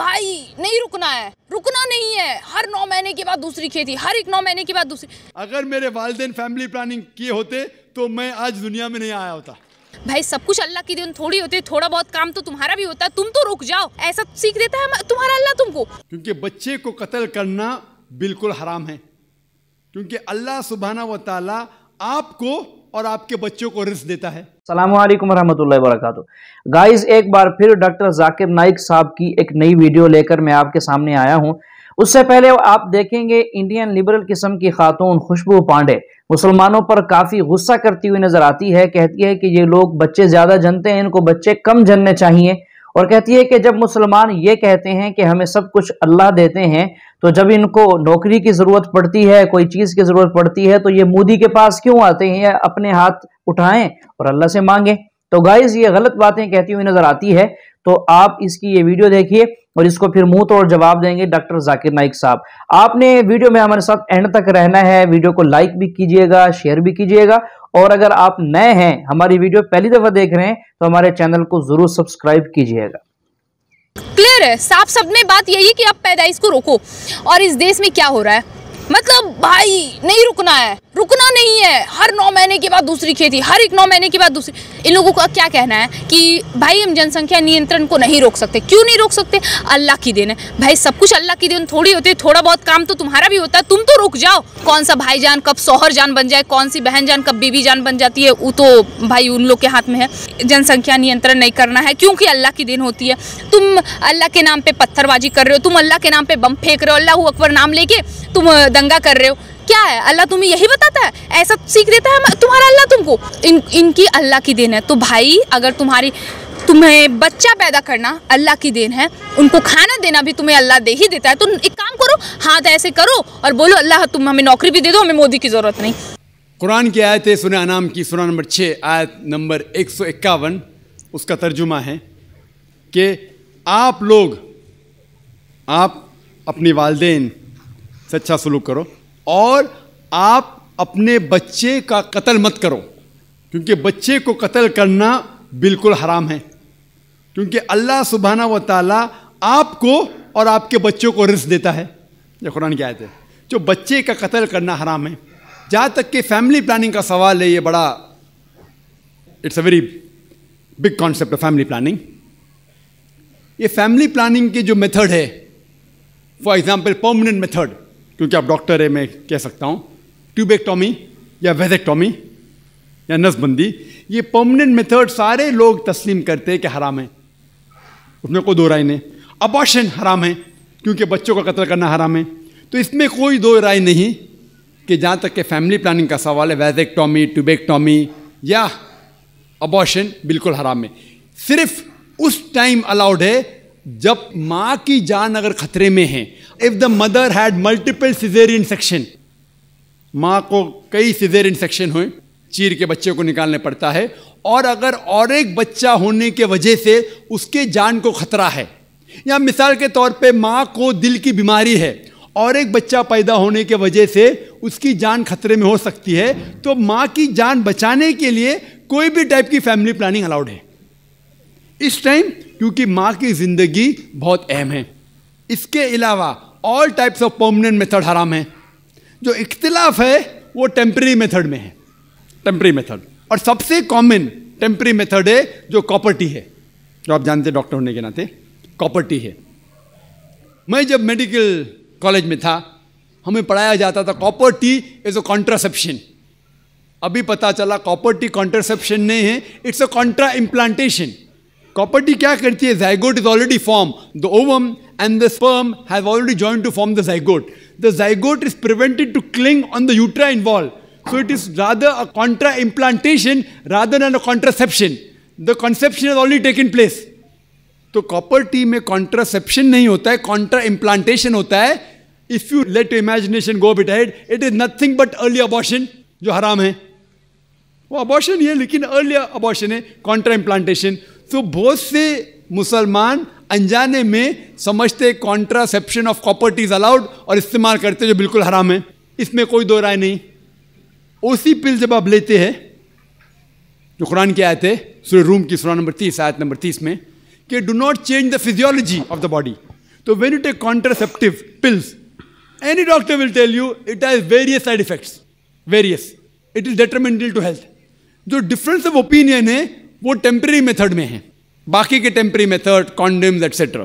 भाई नहीं रुकना है रुकना नहीं है हर नौ महीने के बाद दूसरी खेती हर एक नौ महीने के बाद दूसरी अगर मेरे वाले फैमिली प्लानिंग किए होते तो मैं आज दुनिया में नहीं आया होता भाई सब कुछ अल्लाह की दिन थोड़ी होती है थोड़ा बहुत काम तो तुम्हारा भी होता है तुम तो रुक जाओ ऐसा सीख देता है तुम्हारा अल्लाह तुमको क्योंकि बच्चे को कत्ल करना बिल्कुल हराम है क्योंकि अल्लाह सुबहाना व आपको और आपके बच्चों को रिस्क देता है सलाम वरहमतुल्लाह वरक गाइस एक बार फिर डॉक्टर जाकिर नाइक साहब की एक नई वीडियो लेकर मैं आपके सामने आया हूँ उससे पहले आप देखेंगे इंडियन लिबरल किस्म की खातून खुशबू पांडे मुसलमानों पर काफी गुस्सा करती हुई नजर आती है कहती है कि ये लोग बच्चे ज्यादा जनते हैं इनको बच्चे कम जनने चाहिए और कहती है कि जब मुसलमान ये कहते हैं कि हमें सब कुछ अल्लाह देते हैं तो जब इनको नौकरी की ज़रूरत पड़ती है कोई चीज़ की ज़रूरत पड़ती है तो ये मोदी के पास क्यों आते हैं अपने हाथ उठाएं और अल्लाह से मांगें तो गाइज ये गलत बातें कहती हुई नज़र आती है तो आप इसकी ये वीडियो देखिए और इसको फिर मुंह तोड़ जवाब देंगे डॉक्टर जाकिर नाइक साहब आपने वीडियो में हमारे साथ एंड तक रहना है वीडियो को लाइक भी कीजिएगा शेयर भी कीजिएगा और अगर आप नए हैं हमारी वीडियो पहली दफा देख रहे हैं तो हमारे चैनल को जरूर सब्सक्राइब कीजिएगा क्लियर है साफ सबने में बात यही है कि आप पैदाइश को रोको और इस देश में क्या हो रहा है मतलब भाई नहीं रुकना है रुकना नहीं है हर नौ महीने के बाद दूसरी खेती हर एक नौ महीने के बाद दूसरी इन लोगों का क्या कहना है कि भाई हम जनसंख्या नियंत्रण को नहीं रोक सकते क्यों नहीं रोक सकते अल्लाह की देन है भाई सब कुछ अल्लाह की देन थोड़ी होती है थोड़ा बहुत काम तो तुम्हारा भी होता है तुम तो रुक जाओ कौन सा भाई जान कब सोहर जान बन जाए कौन सी बहन जान कब बीबी जान बन जाती है वो तो भाई उन लोग के हाथ में है जनसंख्या नियंत्रण नहीं करना है क्योंकि अल्लाह की देन होती है तुम अल्लाह के नाम पर पत्थरबाजी कर रहे हो तुम अल्लाह के नाम पर बम फेंक रहे हो अल्लाह अकबर नाम लेके तुम दंगा कर रहे हो क्या है अल्लाह तुम्हें यही बताता है ऐसा सीख देता है तुम्हारा अल्लाह तुमको इन इनकी अल्लाह की देन है तो भाई अगर तुम्हारी तुम्हें बच्चा पैदा करना अल्लाह की देन है उनको खाना देना भी तुम्हें अल्लाह दे ही देता है तो एक काम करो हाथ ऐसे करो और बोलो अल्लाह तुम हमें नौकरी भी दे दो हमें मोदी की ज़रूरत नहीं कुरान की आयत है सुन अनाम की सुना नंबर छः आयत नंबर एक सौ इक्यावन उसका तर्जुमा है कि आप लोग आप अपने वालदेन सच्चा अच्छा सलूक करो और आप अपने बच्चे का कत्ल मत करो क्योंकि बच्चे को कत्ल करना बिल्कुल हराम है क्योंकि अल्लाह सुबहाना व ताला आपको और आपके बच्चों को रिस्क देता है जो कुरान की आयत है जो बच्चे का कत्ल करना हराम है जहाँ तक कि फैमिली प्लानिंग का सवाल है ये बड़ा it's a very big concept of family planning ये फैमिली प्लानिंग के जो मेथड है फॉर एग्जाम्पल परमानेंट मेथड क्योंकि आप डॉक्टर है मैं कह सकता हूँ ट्यूबेक्टॉमी या वेजेक्टॉमी या नसबंदी ये परमानेंट मेथड सारे लोग तस्लीम करते हैं कि हराम है उसमें कोई दो राय नहीं अबॉशन हराम है क्योंकि बच्चों का कत्ल करना हराम है तो इसमें कोई दो राय नहीं कि जहाँ तक के फैमिली प्लानिंग का सवाल है वैजेक्टॉमी ट्यूबेक्टॉमी या अबॉशन बिल्कुल हराम है सिर्फ उस टाइम अलाउड है जब माँ की जान अगर खतरे में है if the mother had multiple caesarean infection माँ को कई सिजेर इन्फेक्शन हुए चीर के बच्चे को निकालने पड़ता है और अगर और एक बच्चा होने के वजह से उसके जान को खतरा है या मिसाल के तौर पे माँ को दिल की बीमारी है और एक बच्चा पैदा होने के वजह से उसकी जान खतरे में हो सकती है तो माँ की जान बचाने के लिए कोई भी टाइप की फैमिली प्लानिंग अलाउड है इस टाइम क्योंकि माँ की ज़िंदगी बहुत अहम है इसके अलावा all types of permanent method हराम है जो इख्तलाफ है वो टेम्प्रेरी मेथड में है टेम्प्रेरी मेथड और सबसे कॉमन टेम्प्रेरी मेथड है जो कॉपर्टी है जो आप जानते डॉक्टर होने के नाते कॉपर्टी है मैं जब मेडिकल कॉलेज में था हमें पढ़ाया जाता था कॉपर्टी इज़ अ कॉन्ट्रासेप्शन अभी पता चला कॉपर्टी कॉन्ट्रासेप्शन नहीं है it's a contra implantation property क्या करती है zygote is already formed. The ovum and the sperm have already joined to form the zygote. The zygote is prevented to cling on the uterine wall. So it is rather a contra implantation rather than a contraception. The conception has already taken place. तो copper T में contraception नहीं होता है contra implantation होता है if you let imagination go bit head it is nothing but early abortion जो हराम है वो अबॉर्शन ही है लेकिन अर्ली अबॉर्शन है कॉन्ट्रा इम्प्लांटेशन तो बहुत से मुसलमान अनजाने में समझते contraception of copper t is allowed और इस्तेमाल करते जो बिल्कुल हराम है इसमें कोई दो राय नहीं उसी पिल जब आप लेते हैं जो कुरान के आयत है सूर्य रूम की सुरान नंबर तीस आयत नंबर तीस में कि do not change the physiology of the body तो when you take contraceptive pills any doctor will tell you it has various side effects various it is detrimental to health जो difference of opinion है वो temporary method में है बाकी के temporary method condoms etcetera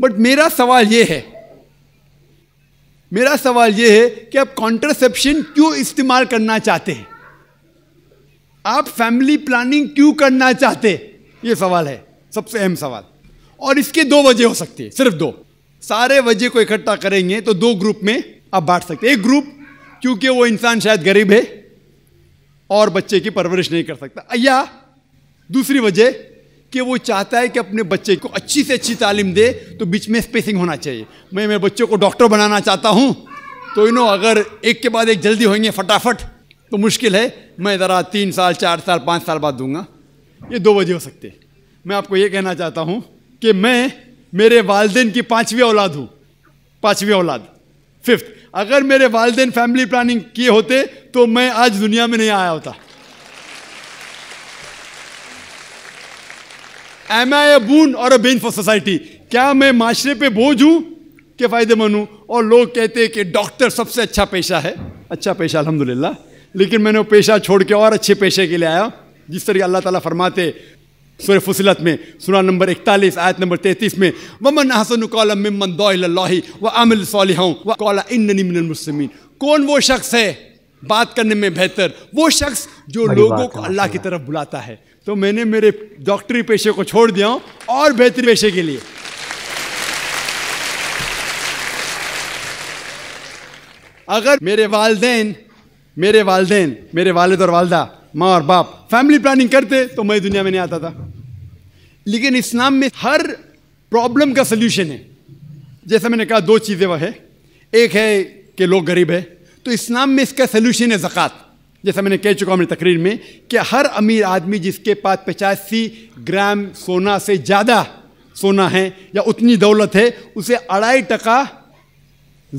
but मेरा सवाल ये है मेरा सवाल ये है कि आप कॉन्ट्रसेप्शन क्यों इस्तेमाल करना चाहते हैं आप फैमिली प्लानिंग क्यों करना चाहते ये सवाल है सबसे अहम सवाल और इसके दो वजह हो सकती है सिर्फ दो सारे वजह को इकट्ठा करेंगे तो दो ग्रुप में आप बांट सकते हैं एक ग्रुप क्योंकि वो इंसान शायद गरीब है और बच्चे की परवरिश नहीं कर सकता या दूसरी वजह कि वो चाहता है कि अपने बच्चे को अच्छी से अच्छी तालीम दे तो बीच में स्पेसिंग होना चाहिए मैं मेरे बच्चों को डॉक्टर बनाना चाहता हूँ तो यू नो अगर एक के बाद एक जल्दी होंगे फटाफट तो मुश्किल है मैं ज़रा तीन साल चार साल पाँच साल बाद दूंगा ये दो वजह हो सकते मैं आपको ये कहना चाहता हूँ कि मैं मेरे वालदेन की पाँचवीं औलाद हूँ पाँचवीं औलाद फिफ्थ अगर मेरे वालदेन फैमिली प्लानिंग किए होते तो मैं आज दुनिया में नहीं आया होता एम आई ए बून और अ बेन फॉर सोसाइटी क्या मैं माशरे पे बोझ हूँ कि फ़ायदेमंद हूँ और लोग कहते हैं कि डॉक्टर सबसे अच्छा पेशा है अच्छा पेशा अलहमदिल्ला लेकिन मैंने वो पेशा छोड़ के और अच्छे पेशे के लिए आया जिस तरीके अल्लाह ताला फरमाते सुर फसलत में सुना नंबर इकतालीस आयत नंबर तैतीस में ममन हसन मिमन दोही व अमिल सोलह मुसमिन कौन वो शख्स है बात करने में बेहतर वो शख्स जो लोगों को अल्लाह की तरफ बुलाता है तो मैंने मेरे डॉक्टरी पेशे को छोड़ दिया और बेहतरी पेशे के लिए अगर मेरे वालदेन मेरे वालदेन मेरे वालद और वालदा माँ और बाप फैमिली प्लानिंग करते तो मैं दुनिया में नहीं आता था लेकिन इस्लाम में हर प्रॉब्लम का सल्यूशन है जैसा मैंने कहा दो चीज़ें वह है एक है कि लोग गरीब है तो इस्लाम में इसका सल्यूशन है ज़क़़त जैसा मैंने कह चुका हूँ मेरी तकरीर में कि हर अमीर आदमी जिसके पास पचासी ग्राम सोना से ज़्यादा सोना है या उतनी दौलत है उसे अढ़ाई टका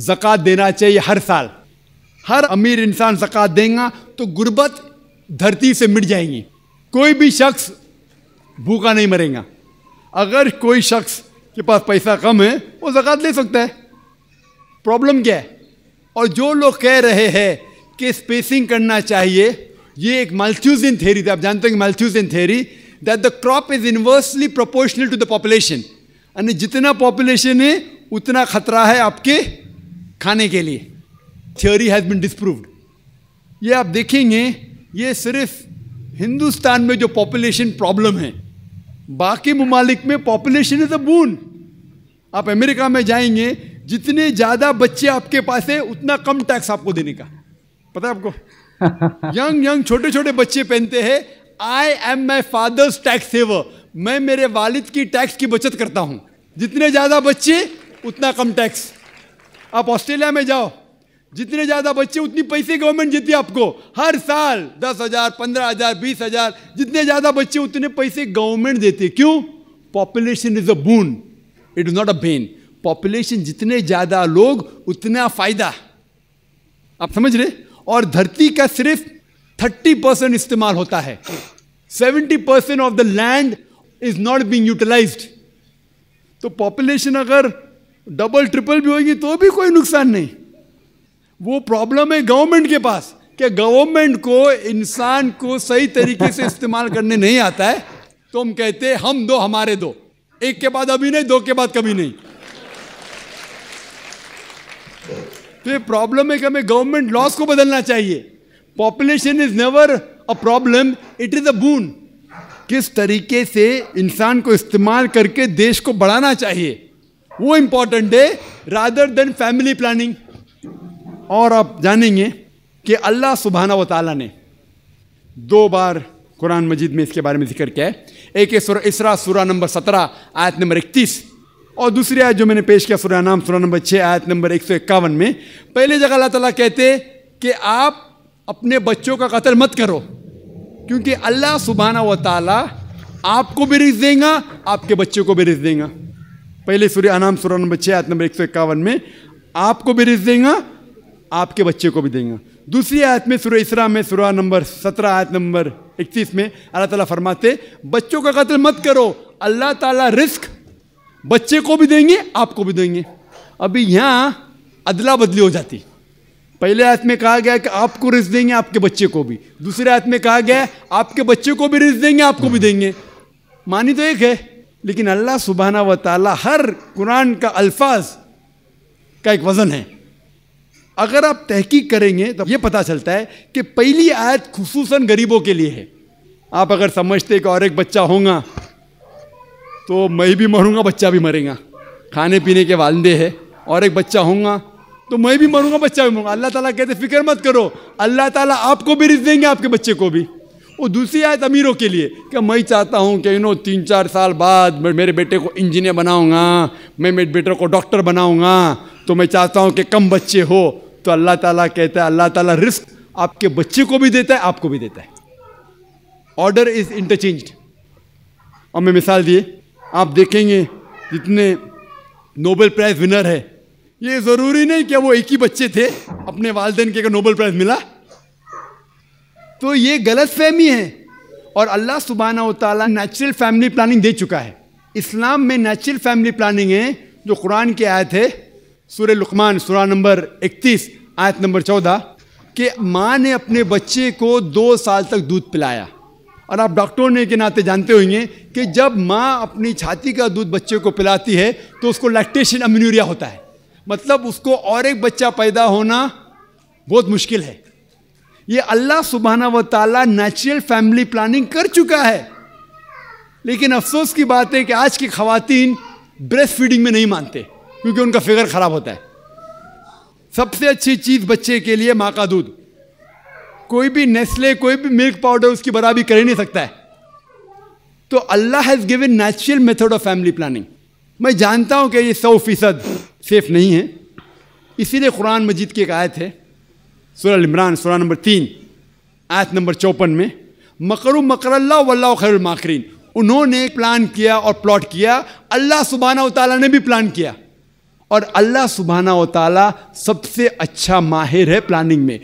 जक़ात देना चाहिए हर साल हर अमीर इंसान जक़ात देगा तो गुर्बत धरती से मिट जाएगी कोई भी शख्स भूखा नहीं मरेगा अगर कोई शख्स के पास पैसा कम है वो जक़ात ले सकता है प्रॉब्लम क्या है और जो लोग कह रहे हैं के स्पेसिंग करना चाहिए ये एक मल्थ्यूजिन थेरी थी आप जानते हो कि Malthusian theory that the crop is inversely proportional to the population यानी जितना पॉपुलेशन है उतना खतरा है आपके खाने के लिए थ्योरी हैज़ बिन डिस्प्रूव्ड ये आप देखेंगे ये सिर्फ हिंदुस्तान में जो पॉपुलेशन प्रॉब्लम है बाकी ममालिक में पॉपुलेशन इज़ अ बून आप अमेरिका में जाएंगे जितने ज़्यादा बच्चे आपके पास है उतना कम टैक्स आपको देने का पता है आपको यंग यंग छोटे छोटे बच्चे पहनते हैं I am my father's tax saver मैं मेरे वालिद की टैक्स की बचत करता हूँ जितने ज़्यादा बच्चे उतना कम टैक्स आप ऑस्ट्रेलिया में जाओ जितने ज़्यादा बच्चे उतनी पैसे गवर्नमेंट देती है आपको हर साल दस हज़ार पंद्रह हज़ार बीस हज़ार जितने ज़्यादा बच्चे उतने पैसे गवर्नमेंट देती है क्यों population is a boon it is not a bane population जितने ज़्यादा लोग उतना फ़ायदा आप समझ रहे और धरती का सिर्फ 30 परसेंट इस्तेमाल होता है 70 percent of the land is not being utilise तो पॉपुलेशन अगर डबल ट्रिपल भी होगी तो भी कोई नुकसान नहीं वो प्रॉब्लम है गवर्नमेंट के पास कि गवर्नमेंट को इंसान को सही तरीके से इस्तेमाल करने नहीं आता है तो हम कहते हम दो हमारे दो एक के बाद अभी नहीं दो के बाद कभी नहीं तो ये प्रॉब्लम है कि हमें गवर्नमेंट लॉस को बदलना चाहिए population is never a problem it is a boon किस तरीके से इंसान को इस्तेमाल करके देश को बढ़ाना चाहिए वो इंपॉर्टेंट है रादर देन फैमिली प्लानिंग और आप जानेंगे कि अल्लाह सुबहाना वाली ने दो बार कुरान मजीद में इसके बारे में जिक्र किया है एक इसरा सुरा नंबर सत्रह आयत नंबर इकतीस और दूसरी आयत जो मैंने पेश किया नाम सुरह नंबर छः आयत नंबर एक सौ इक्यावन में पहले जगह अल्लाह ताला कहते कि आप अपने बच्चों का कत्ल मत करो क्योंकि अल्लाह सुबहाना व ताला आपको भी रिज देगा आपके बच्चों को भी रिज देगा पहले सूर्य अनाम सुरह नंबर छः आयत नंबर एक सौ इक्यावन में आपको भी रिज देगा आपके बच्चे को भी देंगे दूसरी आयत में सुरह इसरा में सुरह नंबर सत्रह आयत नंबर इकतीस में अल्लाह ताला फरमाते बच्चों का कत्ल मत करो अल्लाह ताला रिस्क बच्चे को भी देंगे आपको भी देंगे अभी यहाँ अदला बदली हो जाती पहले हाथ में कहा गया कि आपको रिस्क देंगे आपके बच्चे को भी दूसरे हाथ में कहा गया आपके बच्चे को भी रिस्क देंगे आपको भी देंगे मानी तो एक है लेकिन अल्लाह सुबहाना व ताला हर कुरान का अल्फाज का एक वज़न है अगर आप तहकीक करेंगे तो ये पता चलता है कि पहली आयत खसूस गरीबों के लिए है आप अगर समझते कि और एक बच्चा होगा तो मैं भी मरूंगा बच्चा भी मरेगा खाने पीने के वालदे है और एक बच्चा होंगे तो मैं भी मरूंगा बच्चा भी मरूंगा अल्लाह ताला कहते फिक्र मत करो अल्लाह ताला आपको भी रिज देंगे आपके बच्चे को भी वो दूसरी आयत अमीरों के लिए कि मैं चाहता हूँ कि नो तीन चार साल बाद मेरे बेटे को इंजीनियर बनाऊँगा मैं मेरे बेटे को डॉक्टर बनाऊँगा तो मैं चाहता हूँ कि कम बच्चे हो तो अल्लाह ताला कहता है अल्लाह ताला रिस्क आपके बच्चे को भी देता है आपको भी देता है ऑर्डर इज़ इंटरचेंज और मैं मिसाल दिए आप देखेंगे जितने नोबेल प्राइज़ विनर है ये ज़रूरी नहीं कि वो एक ही बच्चे थे अपने वालदेन के नोबेल प्राइज़ मिला तो ये गलत फहमी है और अल्लाह सुबहाना तला नेचुरल फैमिली प्लानिंग दे चुका है इस्लाम में नेचुरल फैमिली प्लानिंग है जो कुरान के आयत है सुर लुकमान सुरा नंबर 31 आयत नंबर 14 कि माँ ने अपने बच्चे को दो साल तक दूध पिलाया और आप डॉक्टरों ने के नाते जानते होंगे कि जब माँ अपनी छाती का दूध बच्चे को पिलाती है तो उसको लैक्टेशन अम्यूरिया होता है मतलब उसको और एक बच्चा पैदा होना बहुत मुश्किल है ये अल्लाह सुबहाना व ताला नेचुरल फैमिली प्लानिंग कर चुका है लेकिन अफसोस की बात है कि आज की खातन ब्रेस्ट फीडिंग में नहीं मानते क्योंकि उनका फिगर ख़राब होता है सबसे अच्छी चीज़ बच्चे के लिए माँ का दूध कोई भी नेस्ले कोई भी मिल्क पाउडर उसकी बराबरी कर ही नहीं सकता है तो Allah has given natural method of family planning मैं जानता हूँ कि ये सौ फीसद सेफ नहीं है इसीलिए कुरान मजीद की एक आयत है सुरह इमरान सुरह नंबर तीन आयत नंबर चौपन में मकर मकर वल्ला खैरमाकरीन उन्होंने प्लान किया और प्लॉट किया अल्लाह सुबहाना तला ने भी प्लान किया और अल्लाह सुबहाना तला सबसे अच्छा माहिर है प्लानिंग में